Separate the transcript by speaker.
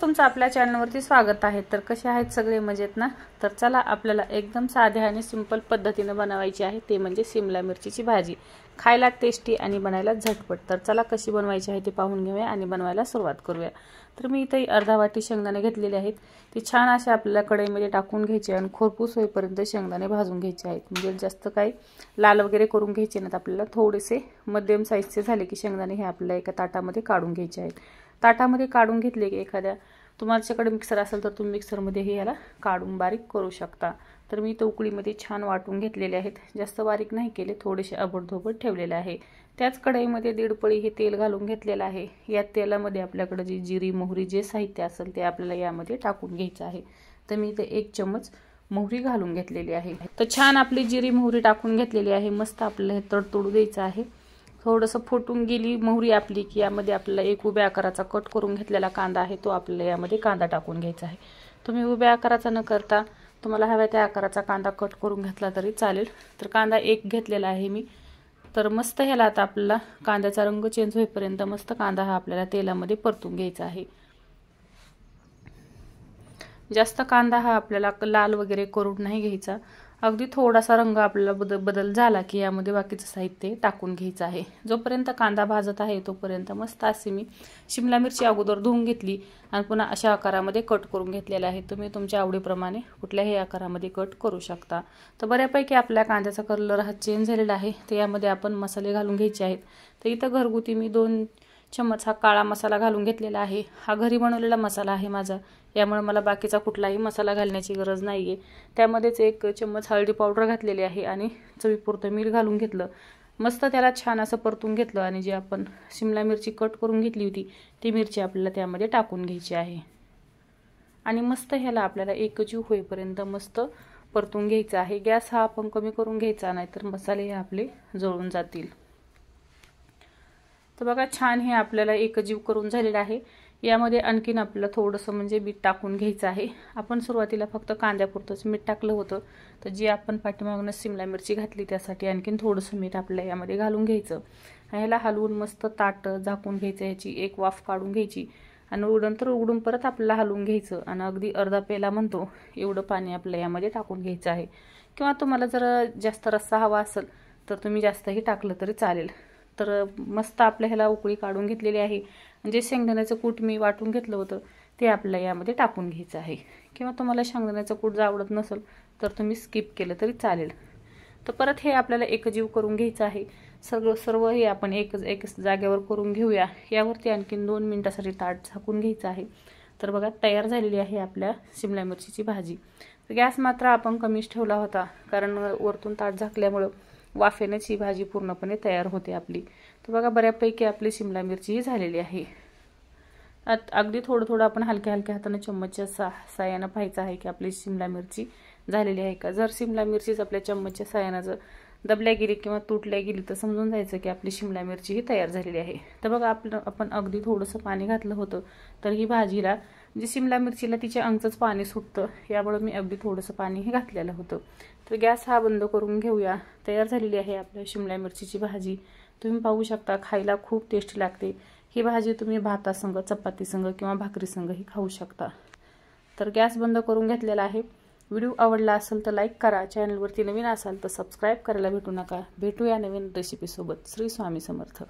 Speaker 1: तुमचं आपल्या चॅनलवरती स्वागत आहे तर कसे आहेत सगळे मजेत ना तर चला आपल्याला एकदम साध्या आणि सिंपल पद्धतीनं बनवायची आहे ते म्हणजे सिमला मिरचीची भाजी खायला टेस्टी आणि बनायला झटपट तर चला कशी बनवायची आहे ते पाहून घेऊया आणि बनवायला सुरुवात करूया तर मी इथे अर्धा वाटी शेंगदाणे घेतलेले आहेत ते छान असे आपल्याला कढईमध्ये टाकून घ्यायचे आणि खोरपूस होईपर्यंत शेंगदाणे भाजून घ्यायचे आहेत म्हणजे जास्त काही लाल वगैरे करून घ्यायचे नाहीत आपल्याला थोडेसे मध्यम साईजचे झाले की शेंगदाणे हे आपल्याला एका ताटामध्ये काढून घ्यायचे आहेत ताटामध्ये काढून घेतले की एखाद्या तुमच्याकडे मिक्सर असेल तर तुम्ही मिक्सरमध्ये हे याला काढून बारीक करू शकता तर मी तो उकळीमध्ये छान वाटून घेतलेले आहेत जास्त बारीक नाही केले थोडेसे अबडधोबड ठेवलेले आहे त्याच कढईमध्ये दीडपळी पळी हे तेल घालून घेतलेलं आहे या तेलामध्ये आपल्याकडे जी जिरी मोहरी जे साहित्य असेल ते आपल्याला यामध्ये टाकून घ्यायचं आहे तर मी इथे एक चमच मोहरी घालून घेतलेली आहे तर छान आपली जिरी मोहरी टाकून घेतलेली आहे मस्त आपल्याला हे तडतोडू द्यायचं आहे थोडंसं फुटून गेली मोहरी आपली की यामध्ये आपल्याला एक उभ्या आकाराचा कट करून घेतलेला कांदा आहे तो आपल्याला यामध्ये कांदा टाकून घ्यायचा आहे तुम्ही उभ्या आकाराचा न करता तुम्हाला हव्या त्या आकाराचा कांदा कट करून घेतला तरी चालेल तर कांदा एक घेतलेला आहे मी तर मस्त ह्याला आता आपल्याला कांद्याचा रंग चेंज होईपर्यंत मस्त कांदा हा आपल्याला तेलामध्ये परतून घ्यायचा आहे जास्त कांदा हा आपल्याला लाल वगैरे करून नाही घ्यायचा अगदी थोडासा रंग आपल्याला बदल बदल झाला की यामध्ये बाकीचं साहित्य टाकून घ्यायचं आहे जोपर्यंत कांदा भाजत आहे तोपर्यंत मस्त असे मी शिमला मिरची अगोदर धुवून घेतली आणि पुन्हा अशा आकारामध्ये कट करून घेतलेला आहे तुम्ही तुमच्या आवडीप्रमाणे कुठल्याही आकारामध्ये कट करू शकता तर बऱ्यापैकी आपल्या कांद्याचा कलर हा चेंज झालेला आहे तर यामध्ये आपण मसाले घालून घ्यायचे आहेत तर इथं घरगुती मी दोन चम्मच हा काळा मसाला घालून घेतलेला आहे हा घरी बनवलेला मसाला आहे माझा यामुळे मला बाकीचा कुठलाही मसाला घालण्याची गरज नाही आहे त्यामध्येच एक चम्मच हळदी पावडर घातलेली आहे आणि चवीपुरतं मीठ घालून घेतलं मस्त त्याला छान असं परतून घेतलं आणि जी आपण शिमला मिरची कट करून घेतली होती ती मिरची आपल्याला त्यामध्ये टाकून घ्यायची आहे आणि मस्त ह्याला आपल्याला एकजीव होईपर्यंत मस्त परतून घ्यायचा आहे गॅस हा आपण कमी करून घ्यायचा नाहीतर मसाले हे आपले जळून जातील तर बघा छान हे आपल्याला एकजीव करून झालेलं आहे यामध्ये आणखीन आपल्याला थोडंसं म्हणजे मीठ टाकून घ्यायचं आहे आपण सुरुवातीला फक्त कांद्यापुरतंच मीठ टाकलं होतं तर जी आपण पाठीमागून सिमला मिरची घातली त्यासाठी आणखीन थोडंसं मीठ आपल्याला यामध्ये घालून घ्यायचं ह्याला हलवून मस्त ताट झाकून घ्यायचं ह्याची एक वाफ काढून घ्यायची आणि उडून तर उघडून परत आपल्याला हलवून घ्यायचं आणि अगदी अर्धा पेला म्हणतो एवढं पाणी आपल्याला यामध्ये टाकून घ्यायचं आहे किंवा तुम्हाला जर जास्त रस्सा हवा असेल तर तुम्ही जास्तही टाकलं तरी चालेल तर मस्त आपल्या ह्याला उकळी काढून घेतलेली आहे जे शेंगदाण्याचं कूट मी वाटून घेतलं होतं ते आपल्याला यामध्ये टाकून घ्यायचं आहे किंवा तुम्हाला शेंगदाण्याचं कूट जर आवडत नसेल तर तुम्ही स्किप केलं तरी चालेल तर परत हे आपल्याला एकजीव करून घ्यायचं आहे सर्व सर्व हे आपण एकच एक जागेवर करून घेऊया यावरती आणखीन दोन मिनटासाठी ताट झाकून घ्यायचं आहे तर बघा तयार झालेली आहे आपल्या शिमला मिरचीची भाजी गॅस मात्र आपण कमीच ठेवला होता कारण वरतून ताट झाकल्यामुळं वाफेनच ही भाजी पूर्णपणे तयार होते आपली तर बघा बऱ्यापैकी आपली शिमला मिरची ही झालेली आहे आत अगदी थोडं थोडं आपण हलक्या हलक्या हाताने चम्मचच्या सा पाहायचं आहे की आपली शिमला मिरची झालेली आहे का जर शिमला मिरचीच आपल्या चम्मचच्या साह्यानं जर दबल्या गेली किंवा तुटल्या गेली तर समजून जायचं की आपली शिमला मिरची ही तयार झालेली आहे तर बघा आपलं आपण अगदी थोडंसं पाणी घातलं होतं तर ही भाजीला म्हणजे शिमला मिरचीला तिच्या अंगचंच पाणी सुटतं यामुळं मी अगदी थोडंसं पाणी हे घातलेलं होतं तर गॅस हा बंद करून घेऊया तयार झालेली आहे आपल्या शिमला मिरचीची भाजी तुम्ही पाहू शकता खायला खूप टेस्टी लागते ही भाजी तुम्ही भातासंग चपातीसंग किंवा ही खाऊ शकता तर गॅस बंद करून घेतलेला आहे व्हिडिओ आवडला असेल तर लाईक करा चॅनलवरती नवीन असाल तर सबस्क्राईब करायला भेटू नका भेटूया नवीन रेसिपीसोबत श्री स्वामी समर्थ